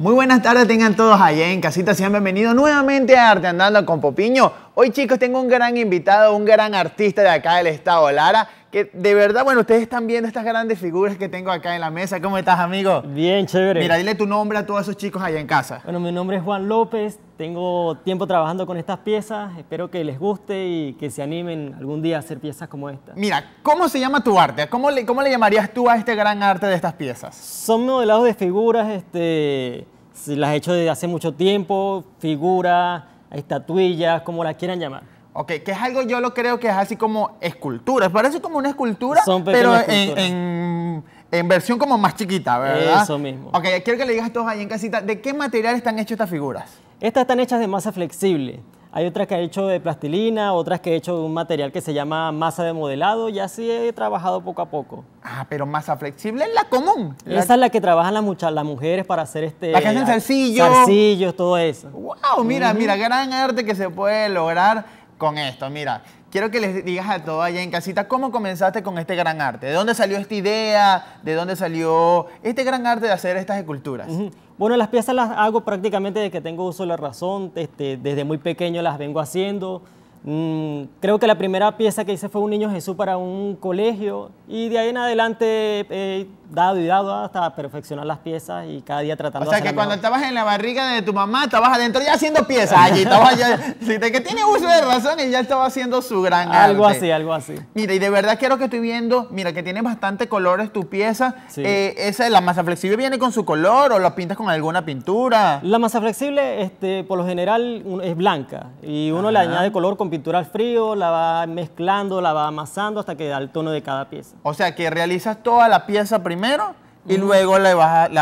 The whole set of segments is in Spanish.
Muy buenas tardes tengan todos allá en casita, sean bienvenidos nuevamente a Arte Andando con Popiño. Hoy chicos tengo un gran invitado, un gran artista de acá del estado Lara que de verdad, bueno, ustedes están viendo estas grandes figuras que tengo acá en la mesa. ¿Cómo estás, amigo? Bien, chévere. Mira, dile tu nombre a todos esos chicos allá en casa. Bueno, mi nombre es Juan López, tengo tiempo trabajando con estas piezas, espero que les guste y que se animen algún día a hacer piezas como esta. Mira, ¿cómo se llama tu arte? ¿Cómo le, cómo llamarías tú a este gran arte de estas piezas? Son modelados de figuras, este, las he hecho desde hace mucho tiempo, figuras, estatuillas, como las quieran llamar. Ok, que es algo yo lo creo que es así como esculturas. Parece como una escultura, pero en, en, versión como más chiquita, ¿verdad? Eso mismo. Ok, quiero que le digas a todos ahí en casita, ¿de qué material están hechas estas figuras? Estas están hechas de masa flexible. Hay otras que he hecho de plastilina, otras que he hecho de un material que se llama masa de modelado y así he trabajado poco a poco. Ah, pero masa flexible es la común. Esa es la que trabajan las, las mujeres para hacer este... La que hacen zarcillos. Zarcillos, todo eso. Wow, mira, mira, gran arte que se puede lograr con esto. Mira, quiero que les digas a todos allá en casita cómo comenzaste con este gran arte. ¿De dónde salió esta idea? ¿De dónde salió este gran arte de hacer estas esculturas? Bueno, las piezas las hago prácticamente desde que tengo uso de la razón. Este, desde muy pequeño las vengo haciendo. Mm, creo que la primera pieza que hice fue un niño Jesús para un colegio y de ahí en adelante eh, dado y dado hasta perfeccionar las piezas y cada día tratando O sea, que cuando estabas en la barriga de tu mamá, estabas adentro ya haciendo piezas allí. Estabas ya, que tiene uso de razón y ya estaba haciendo su gran Algo así, algo así. Mira, y de verdad quiero que estoy viendo, mira, que tiene bastante colores tu pieza. Eh, la masa flexible viene con su color o la pintas con alguna pintura. La masa flexible, este, por lo general, es blanca y uno le añade color con pintura al frío, la va mezclando, la va amasando hasta que da el tono de cada pieza. O sea, que realizas toda la pieza primero y mm. luego la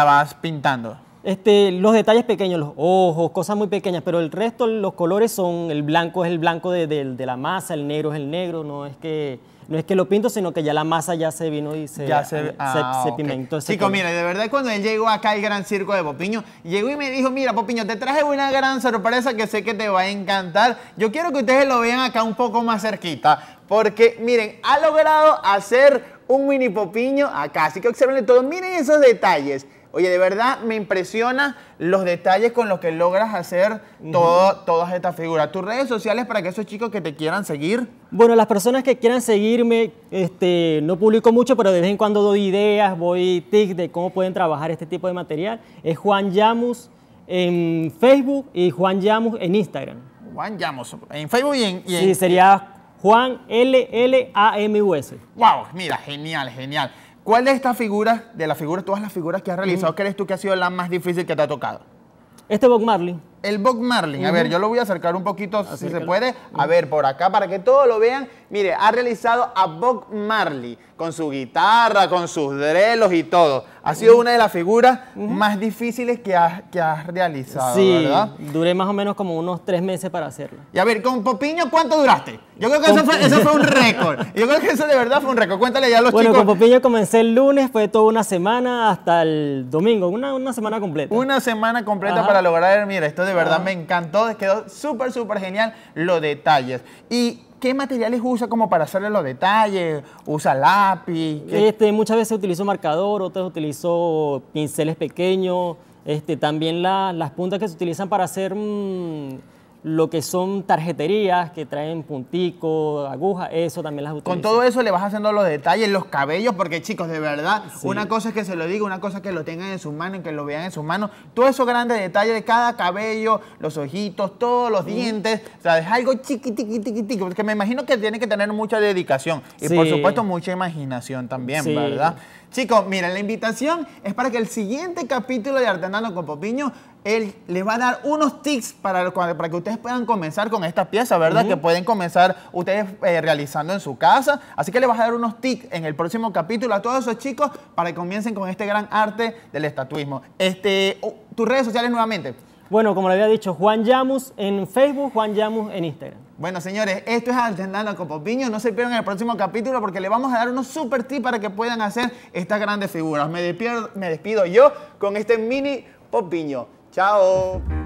vas pintando. Este, los detalles pequeños, los ojos, cosas muy pequeñas, pero el resto, los colores son, el blanco es el blanco de, la masa, el negro es el negro, no es que no es que lo pinto, sino que ya la masa ya se vino y se, ah, pimentó. Chico, de verdad cuando él llegó acá al gran circo de Popiño, llegó y me dijo, mira, Popiño, te traje una gran sorpresa que sé que te va a encantar. Yo quiero que ustedes lo vean acá un poco más cerquita, porque miren, ha logrado hacer un mini popiño acá. Así que observen todo. Miren esos detalles. Oye, de verdad me impresiona los detalles con los que logras hacer todo, todas estas figuras. ¿Tus redes sociales para que esos chicos que te quieran seguir? Bueno, las personas que quieran seguirme, este, no publico mucho, pero de vez en cuando doy ideas, voy tics de cómo pueden trabajar este tipo de material. Es Juan Llamus en Facebook y Juan Llamus en Instagram. Juan Llamus en Facebook y en... Y sí, sería Juan s Wow, mira, genial, genial. ¿Cuál de estas figuras, de las figuras, todas las figuras que has realizado, crees tú que ha sido la más difícil que te ha tocado? Este Bob Marley. El Bob Marley a ver, yo lo voy a acercar un poquito si se puede. A ver, por acá, para que todos lo vean. Mire, ha realizado a Bob Marley con su guitarra, con sus drelos y todo. Ha sido una de las figuras más difíciles que has, que realizado, sí, ¿verdad? duré más o menos como unos tres meses para hacerlo. Y a ver, ¿con Popiño cuánto duraste? Yo creo que eso fue, un récord. Yo creo que eso de verdad fue un récord. Cuéntale ya los chicos. Bueno, con Popiño comencé el lunes, fue toda una semana hasta el domingo, una, semana completa. Una semana completa para lograr, mira, esto de verdad me encantó, quedó súper, súper genial los detalles. Y ¿Qué materiales usa como para hacerle los detalles? ¿Usa lápiz? Este, muchas veces utilizo marcador, otras utilizo pinceles pequeños. Este, también las puntas que se utilizan para hacer mm, lo que son tarjeterías que traen punticos, agujas, eso también las utilizo. Con todo eso le vas haciendo los detalles, los cabellos, porque chicos, de verdad, una cosa es que se lo diga, una cosa es que lo tengan en sus manos, que lo vean en sus manos. Todo esos grandes detalles de cada cabello, los ojitos, todos los dientes, o sea, es algo chiquitiquitiquitico, porque me imagino que tiene que tener mucha dedicación y por supuesto mucha imaginación también, ¿verdad? Chicos, miren, la invitación es para que el siguiente capítulo de Artenando con Popiño él les va a dar unos tics para, para que ustedes puedan comenzar con esta pieza, ¿verdad? Que pueden comenzar ustedes eh, realizando en su casa. Así que les vas a dar unos tics en el próximo capítulo a todos esos chicos para que comiencen con este gran arte del estatuismo. Este, tus redes sociales nuevamente. Bueno, como le había dicho, Juan Yamus en Facebook, Juan Yamus en Instagram. Bueno, señores, esto es Alternando con Popiño. No se pierdan el próximo capítulo porque le vamos a dar unos super tips para que puedan hacer estas grandes figuras. Me despido, me despido yo con este mini Popiño. Chao.